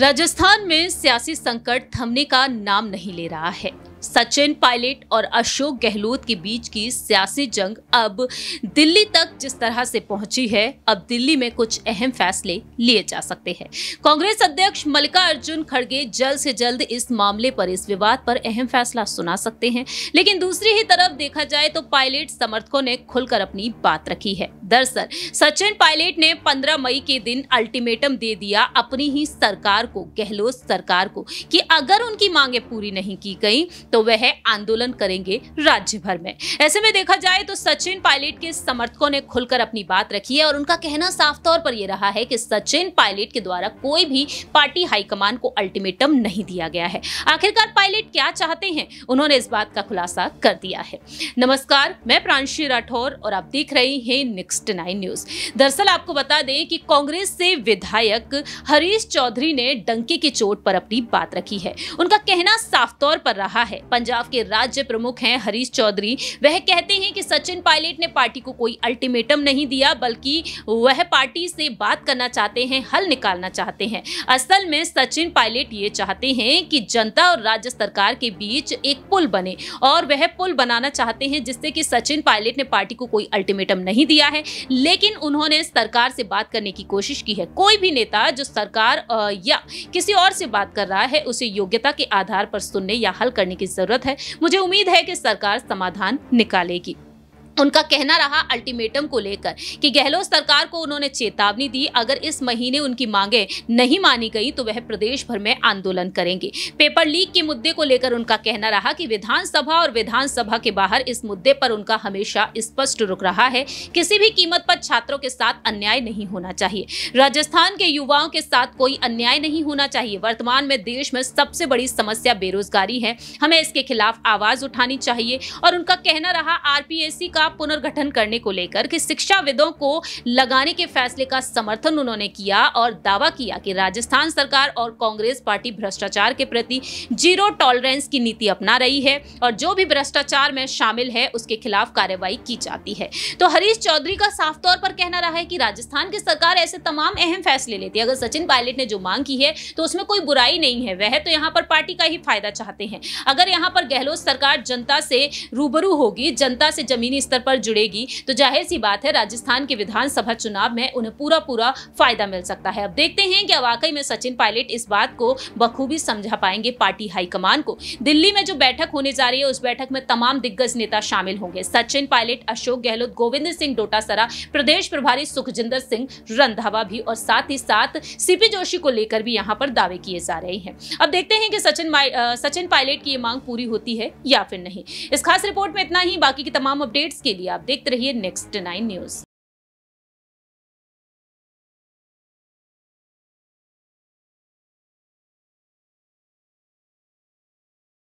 राजस्थान में सियासी संकट थमने का नाम नहीं ले रहा है सचिन पायलट और अशोक गहलोत के बीच की सियासी जंग अब दिल्ली तक जिस तरह से पहुंची है अब दिल्ली में कुछ अहम फैसले लिए जा सकते हैं कांग्रेस अध्यक्ष मल्लिकार्जुन खड़गे जल्द से जल्द इस मामले पर इस विवाद पर अहम फैसला सुना सकते हैं लेकिन दूसरी ही तरफ देखा जाए तो पायलट समर्थकों ने खुलकर अपनी बात रखी है दरअसल सचिन पायलट ने 15 मई के दिन अल्टीमेटम दे दिया अपनी ही सरकार को गहलोत सरकार को कि अगर उनकी मांगे पूरी नहीं की गई तो वह आंदोलन करेंगे राज्य भर में ऐसे में देखा जाए तो सचिन पायलट के समर्थकों ने खुलकर अपनी बात रखी है और उनका कहना साफ तौर पर यह रहा है कि सचिन पायलट के द्वारा कोई भी पार्टी हाईकमान को अल्टीमेटम नहीं दिया गया है आखिरकार पायलट क्या चाहते हैं उन्होंने इस बात का खुलासा कर दिया है नमस्कार मैं प्रांशी राठौर और आप देख रही हैं निक्स नाइन न्यूज दरअसल आपको बता दें कि कांग्रेस से विधायक हरीश चौधरी ने डंके की चोट पर अपनी बात रखी है उनका कहना साफ तौर पर रहा है पंजाब के राज्य प्रमुख हैं हरीश चौधरी वह कहते हैं कि सचिन पायलट ने पार्टी को कोई अल्टीमेटम नहीं दिया बल्कि वह पार्टी से बात करना चाहते हैं हल निकालना चाहते हैं असल में सचिन पायलट ये चाहते हैं कि जनता और राज्य सरकार के बीच एक पुल बने और वह पुल बनाना चाहते हैं जिससे कि सचिन पायलट ने पार्टी को कोई अल्टीमेटम नहीं दिया है लेकिन उन्होंने सरकार से बात करने की कोशिश की है कोई भी नेता जो सरकार या किसी और से बात कर रहा है उसे योग्यता के आधार पर सुनने या हल करने की जरूरत है मुझे उम्मीद है कि सरकार समाधान निकालेगी उनका कहना रहा अल्टीमेटम को लेकर कि गहलोत सरकार को उन्होंने चेतावनी दी अगर इस महीने उनकी मांगे नहीं मानी गई तो वह प्रदेश भर में आंदोलन करेंगे पेपर लीक के मुद्दे को लेकर उनका कहना रहा कि विधानसभा और विधानसभा के बाहर इस मुद्दे पर उनका हमेशा स्पष्ट रुक रहा है किसी भी कीमत पर छात्रों के साथ अन्याय नहीं होना चाहिए राजस्थान के युवाओं के साथ कोई अन्याय नहीं होना चाहिए वर्तमान में देश में सबसे बड़ी समस्या बेरोजगारी है हमें इसके खिलाफ आवाज उठानी चाहिए और उनका कहना रहा आरपीएससी का शिक्षा पुनर्गठन करने को लेकर कि शिक्षाविदों को लगाने के फैसले का समर्थन उन्होंने किया और दावा किया कि राजस्थान सरकार और कांग्रेस पार्टी भ्रष्टाचार के प्रति जीरो टॉलरेंस की नीति अपना रही है और जो भी भ्रष्टाचार में शामिल है उसके खिलाफ कार्रवाई की जाती है तो हरीश चौधरी का साफ तौर पर कहना रहा है कि राजस्थान की सरकार ऐसे तमाम अहम फैसले लेती है अगर सचिन पायलट ने जो मांग की है तो उसमें कोई बुराई नहीं है वह तो यहाँ पर पार्टी का ही फायदा चाहते हैं अगर यहाँ पर गहलोत सरकार जनता से रूबरू होगी जनता से जमीनी स्तर स्तर पर जुड़ेगी तो जाहिर सी बात है राजस्थान के विधानसभा चुनाव में उन्हें पूरा पूरा फायदा मिल सकता है अब देखते हैं कि वाकई में सचिन पायलट इस बात को बखूबी समझा पाएंगे पार्टी हाईकमान को दिल्ली में जो बैठक होने जा रही है उस बैठक में तमाम दिग्गज नेता शामिल होंगे सचिन पायलट अशोक गहलोत गोविंद सिंह डोटासरा प्रदेश प्रभारी सुखजिंदर सिंह रंधावा भी और साथ ही साथ सीपी जोशी को लेकर भी यहाँ पर दावे किए जा रहे हैं अब देखते हैं कि सचिन सचिन पायलट की ये मांग पूरी होती है या फिर नहीं इस खास रिपोर्ट में इतना ही बाकी की तमाम अपडेट्स इसके लिए आप देखते रहिए नेक्स्ट नाइन न्यूज़